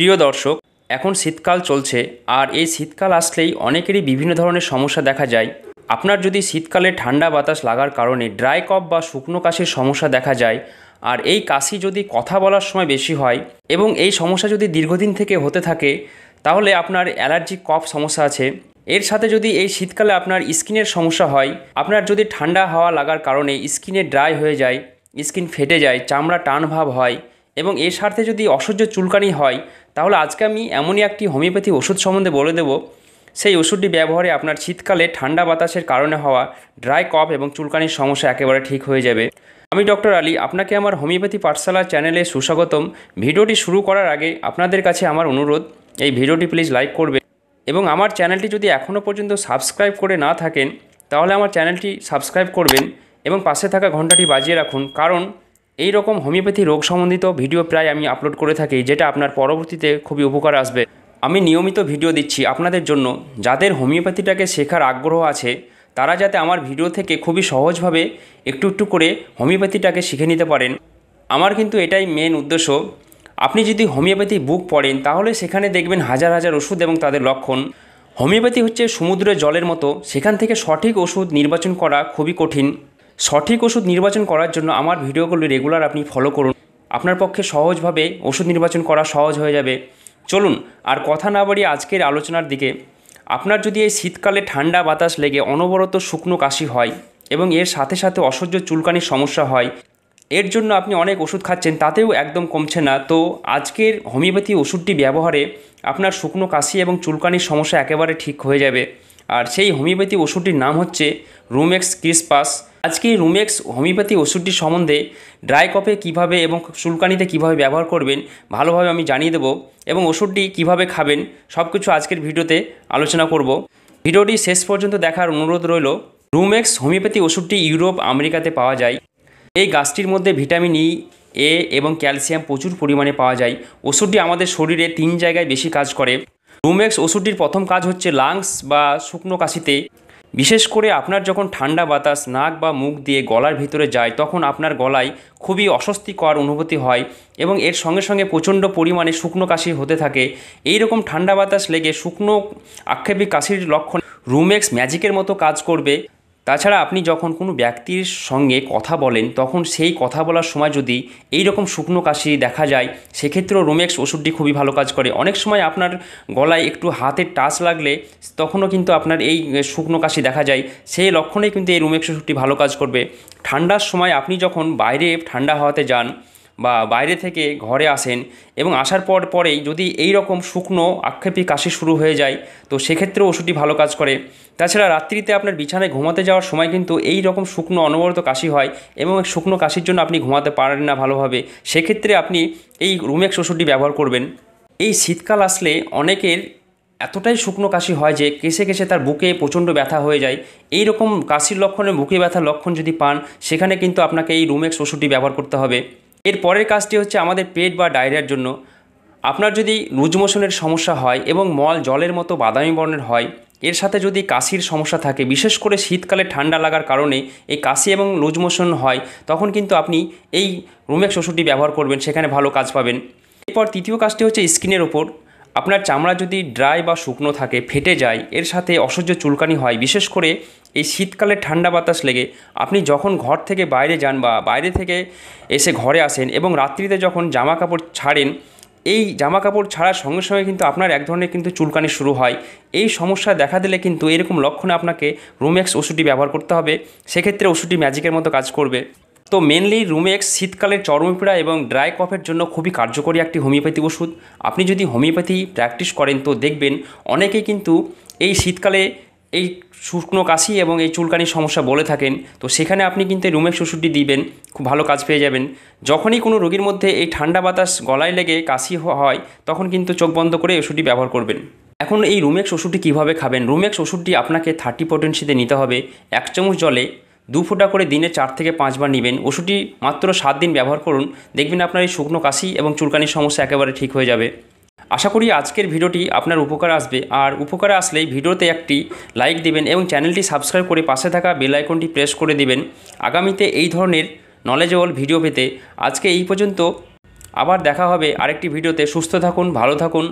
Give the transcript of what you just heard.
প্রিয় দর্শক এখন শীতকাল চলছে আর এই শীতকাল আসলেই অনেকেরই বিভিন্ন ধরনের সমস্যা দেখা যায় আপনার যদি শীতকালে ঠান্ডা বাতাস লাগার কারণে ড্রাই কফ বা শুকনো কাশির সমস্যা দেখা যায় আর এই কাশি যদি কথা বলার সময় বেশি হয় এবং এই সমস্যা যদি দীর্ঘদিন থেকে হতে থাকে তাহলে আপনার অ্যালার্জি কফ সমস্যা আছে এর সাথে যদি এই শীতকালে আপনার স্কিনের সমস্যা হয় আপনার যদি ঠান্ডা হাওয়া লাগার কারণে স্কিনে ড্রাই হয়ে যায় স্কিন ফেটে যায় চামড়া টান ভাব হয় এবং এর সাথে যদি অসহ্য চুলকানি হয় তাহলে আজকে আমি এমনই একটি হোমিওপ্যাথি ওষুধ সম্বন্ধে বলে দেবো সেই ওষুধটি ব্যবহারে আপনার শীতকালে ঠান্ডা বাতাসের কারণে হওয়া ড্রাই কফ এবং চুলকানির সমস্যা একেবারে ঠিক হয়ে যাবে আমি ডক্টর আলী আপনাকে আমার হোমিওপ্যাথি পাঠশালা চ্যানেলে সুস্বাগতম ভিডিওটি শুরু করার আগে আপনাদের কাছে আমার অনুরোধ এই ভিডিওটি প্লিজ লাইক করবে এবং আমার চ্যানেলটি যদি এখনও পর্যন্ত সাবস্ক্রাইব করে না থাকেন তাহলে আমার চ্যানেলটি সাবস্ক্রাইব করবেন এবং পাশে থাকা ঘন্টাটি বাজিয়ে রাখুন কারণ এই রকম হোমিওপ্যাথি রোগ সম্বন্ধিত ভিডিও প্রায় আমি আপলোড করে থাকি যেটা আপনার পরবর্তীতে খুবই উপকার আসবে আমি নিয়মিত ভিডিও দিচ্ছি আপনাদের জন্য যাদের হোমিওপ্যাথিটাকে শেখার আগ্রহ আছে তারা যাতে আমার ভিডিও থেকে খুবই সহজভাবে একটু একটু করে হোমিওপ্যাথিটাকে শিখে নিতে পারেন আমার কিন্তু এটাই মেন উদ্দেশ্য আপনি যদি হোমিওপ্যাথি বুক পড়েন তাহলে সেখানে দেখবেন হাজার হাজার ওষুধ এবং তাদের লক্ষণ হোমিওপ্যাথি হচ্ছে সমুদ্রের জলের মতো সেখান থেকে সঠিক ওষুধ নির্বাচন করা খুবই কঠিন সঠিক ওষুধ নির্বাচন করার জন্য আমার ভিডিওগুলি রেগুলার আপনি ফলো করুন আপনার পক্ষে সহজভাবে ওষুধ নির্বাচন করা সহজ হয়ে যাবে চলুন আর কথা না বাড়িয়ে আজকের আলোচনার দিকে আপনার যদি এই শীতকালে ঠান্ডা বাতাস লেগে অনবরত শুকনো কাশি হয় এবং এর সাথে সাথে অসহ্য চুলকানির সমস্যা হয় এর জন্য আপনি অনেক ওষুধ খাচ্ছেন তাতেও একদম কমছে না তো আজকের হোমিওপ্যাথি ওষুধটি ব্যবহারে আপনার শুকনো কাশি এবং চুলকানির সমস্যা একেবারে ঠিক হয়ে যাবে আর সেই হোমিওপ্যাথি ওষুধটির নাম হচ্ছে রুমেক্স ক্রিসপাস আজকে রুমেক্স হোমিওপ্যাথি ওষুধটি সম্বন্ধে ড্রাই কপে কীভাবে এবং চুলকানিতে কীভাবে ব্যবহার করবেন ভালোভাবে আমি জানিয়ে দেব এবং ওষুধটি কিভাবে খাবেন সব কিছু আজকের ভিডিওতে আলোচনা করব ভিডিওটি শেষ পর্যন্ত দেখার অনুরোধ রইল রুমেক্স হোমিওপ্যাথি ওষুধটি ইউরোপ আমেরিকাতে পাওয়া যায় এই গাছটির মধ্যে ভিটামিন ই এ এবং ক্যালসিয়াম প্রচুর পরিমাণে পাওয়া যায় ওষুধটি আমাদের শরীরে তিন জায়গায় বেশি কাজ করে রুমেক্স ওষুধটির প্রথম কাজ হচ্ছে লাংস বা শুকনো কাশিতে বিশেষ করে আপনার যখন ঠান্ডা বাতাস নাক বা মুখ দিয়ে গলার ভিতরে যায় তখন আপনার গলায় খুবই অস্বস্তিকর অনুভূতি হয় এবং এর সঙ্গে সঙ্গে প্রচণ্ড পরিমাণে শুকনো কাশি হতে থাকে এই রকম ঠান্ডা বাতাস লেগে শুকনো আক্ষেপিক কাশির লক্ষণ রুমেক্স ম্যাজিকের মতো কাজ করবে তাছাড়া আপনি যখন কোনো ব্যক্তির সঙ্গে কথা বলেন তখন সেই কথা বলার সময় যদি এই রকম শুকনো কাশি দেখা যায় সেক্ষেত্রেও রোমেক্স ওষুধটি খুবই ভালো কাজ করে অনেক সময় আপনার গলায় একটু হাতের টাচ লাগলে তখনও কিন্তু আপনার এই শুকনো কাশি দেখা যায় সেই লক্ষণেই কিন্তু এই রোমেক্স ওষুধটি ভালো কাজ করবে ঠান্ডার সময় আপনি যখন বাইরে ঠান্ডা হওয়াতে যান বা বাইরে থেকে ঘরে আসেন এবং আসার পর পরেই যদি এই রকম শুকনো আক্ষেপী কাশি শুরু হয়ে যায় তো সেক্ষেত্রেও ওষুধটি ভালো কাজ করে তাছাড়া রাত্রিতে আপনার বিছানায় ঘুমাতে যাওয়ার সময় কিন্তু এই রকম শুকনো অনবরত কাশি হয় এবং শুকনো কাশির জন্য আপনি ঘুমাতে পারেন না ভালোভাবে সেক্ষেত্রে আপনি এই রুমেক্স ওষুধটি ব্যবহার করবেন এই শীতকাল আসলে অনেকের এতটাই শুকনো কাশি হয় যে কেসে কেসে তার বুকে প্রচণ্ড ব্যথা হয়ে যায় এই রকম কাশির লক্ষণে বুকে ব্যথার লক্ষণ যদি পান সেখানে কিন্তু আপনাকে এই রুমেক্স ওষুধটি ব্যবহার করতে হবে এর পরের কাজটি হচ্ছে আমাদের পেট বা ডায়রিয়ার জন্য আপনার যদি লুজ মোশনের সমস্যা হয় এবং মল জলের মতো বাদামি বর্ণের হয় এর সাথে যদি কাশির সমস্যা থাকে বিশেষ করে শীতকালে ঠান্ডা লাগার কারণে এই কাশি এবং লুজ মোশন হয় তখন কিন্তু আপনি এই রুমেক্স ওষুধটি ব্যবহার করবেন সেখানে ভালো কাজ পাবেন এরপর তৃতীয় কাজটি হচ্ছে স্কিনের ওপর আপনার চামড়া যদি ড্রাই বা শুকনো থাকে ফেটে যায় এর সাথে অসহ্য চুলকানি হয় বিশেষ করে এই শীতকালে ঠান্ডা বাতাস লেগে আপনি যখন ঘর থেকে বাইরে যান বা বাইরে থেকে এসে ঘরে আসেন এবং রাত্রিতে যখন জামা কাপড় ছাড়েন এই জামা কাপড় ছাড়ার সঙ্গে সঙ্গে কিন্তু আপনার এক ধরনের কিন্তু চুলকানি শুরু হয় এই সমস্যা দেখা দিলে কিন্তু এরকম লক্ষণে আপনাকে রুমেক্স ওষুধটি ব্যবহার করতে হবে সেক্ষেত্রে ওষুধটি ম্যাজিকের মতো কাজ করবে তো মেনলি রুমেক্স শীতকালের চরমপিড়া এবং ড্রাই কফের জন্য খুবই কার্যকরী একটি হোমিওপ্যাথি ওষুধ আপনি যদি হোমিওপ্যাথি প্র্যাকটিস করেন তো দেখবেন অনেকেই কিন্তু এই শীতকালে এই শুকনো কাশি এবং এই চুলকানির সমস্যা বলে থাকেন তো সেখানে আপনি কিন্তু রুমেক্স শ্বশুরটি দিবেন খুব ভালো কাজ পেয়ে যাবেন যখনই কোনো রোগীর মধ্যে এই ঠান্ডা বাতাস গলায় লেগে কাশি হয় তখন কিন্তু চোখ বন্ধ করে ওষুধটি ব্যবহার করবেন এখন এই রুমেক্স ওষুধটি কীভাবে খাবেন রুমেক্স ওষুধটি আপনাকে থার্টি পটেন্সিতে নিতে হবে এক চামচ জলে দু ফোঁটা করে দিনে চার থেকে পাঁচবার নেবেন ওষুধটি মাত্র সাত দিন ব্যবহার করুন দেখবেন আপনার এই শুকনো কাশি এবং চুলকানির সমস্যা একেবারে ঠিক হয়ে যাবে আশা করি আজকের ভিডিওটি আপনার উপকার আসবে আর উপকারে আসলেই ভিডিওতে একটি লাইক দেবেন এবং চ্যানেলটি সাবস্ক্রাইব করে পাশে থাকা বেল আইকনটি প্রেস করে দেবেন আগামীতে এই ধরনের নলেজেবল ভিডিও পেতে আজকে এই পর্যন্ত আবার দেখা হবে আরেকটি ভিডিওতে সুস্থ থাকুন ভালো থাকুন